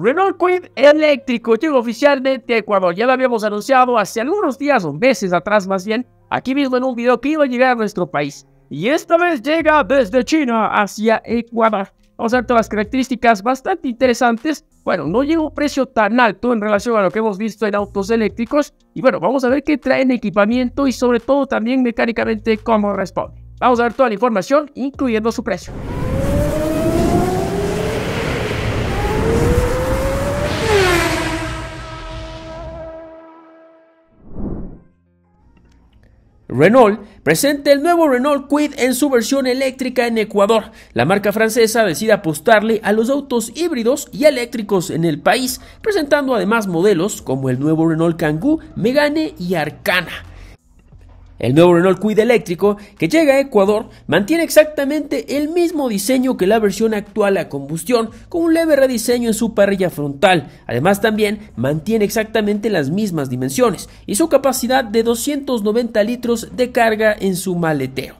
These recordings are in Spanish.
Renault Quid eléctrico llega oficialmente a Ecuador. Ya lo habíamos anunciado hace algunos días o meses atrás más bien, aquí mismo en un video que iba a llegar a nuestro país. Y esta vez llega desde China hacia Ecuador. Vamos a ver todas las características bastante interesantes. Bueno, no llega un precio tan alto en relación a lo que hemos visto en autos eléctricos. Y bueno, vamos a ver qué traen equipamiento y sobre todo también mecánicamente cómo responde. Vamos a ver toda la información, incluyendo su precio. Renault presenta el nuevo Renault Quid en su versión eléctrica en Ecuador. La marca francesa decide apostarle a los autos híbridos y eléctricos en el país, presentando además modelos como el nuevo Renault Kangoo, Megane y Arcana. El nuevo Renault Kwid eléctrico que llega a Ecuador mantiene exactamente el mismo diseño que la versión actual a combustión, con un leve rediseño en su parrilla frontal. Además también mantiene exactamente las mismas dimensiones y su capacidad de 290 litros de carga en su maletero.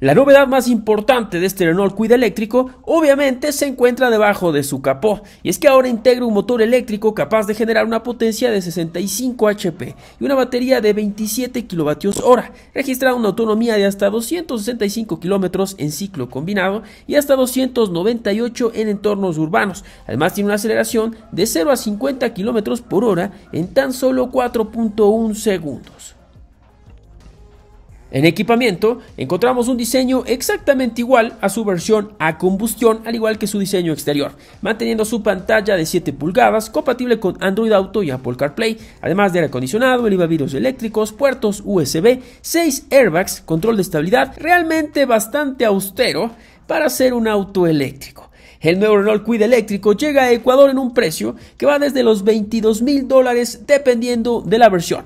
La novedad más importante de este Renault Kwid eléctrico obviamente se encuentra debajo de su capó y es que ahora integra un motor eléctrico capaz de generar una potencia de 65 HP y una batería de 27 kWh, registrando una autonomía de hasta 265 km en ciclo combinado y hasta 298 en entornos urbanos. Además tiene una aceleración de 0 a 50 km por hora en tan solo 4.1 segundos. En equipamiento encontramos un diseño exactamente igual a su versión a combustión, al igual que su diseño exterior, manteniendo su pantalla de 7 pulgadas compatible con Android Auto y Apple CarPlay, además de aire acondicionado, vidrios eléctricos, puertos USB, 6 airbags, control de estabilidad, realmente bastante austero para ser un auto eléctrico. El nuevo Renault Kwid eléctrico llega a Ecuador en un precio que va desde los 22 mil dólares dependiendo de la versión.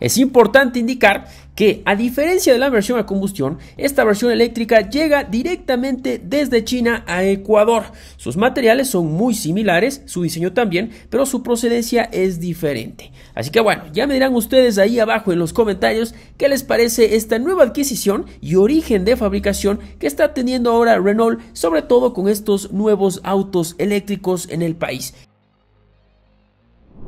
Es importante indicar que a diferencia de la versión a combustión, esta versión eléctrica llega directamente desde China a Ecuador. Sus materiales son muy similares, su diseño también, pero su procedencia es diferente. Así que bueno, ya me dirán ustedes ahí abajo en los comentarios qué les parece esta nueva adquisición y origen de fabricación que está teniendo ahora Renault, sobre todo con estos nuevos autos eléctricos en el país.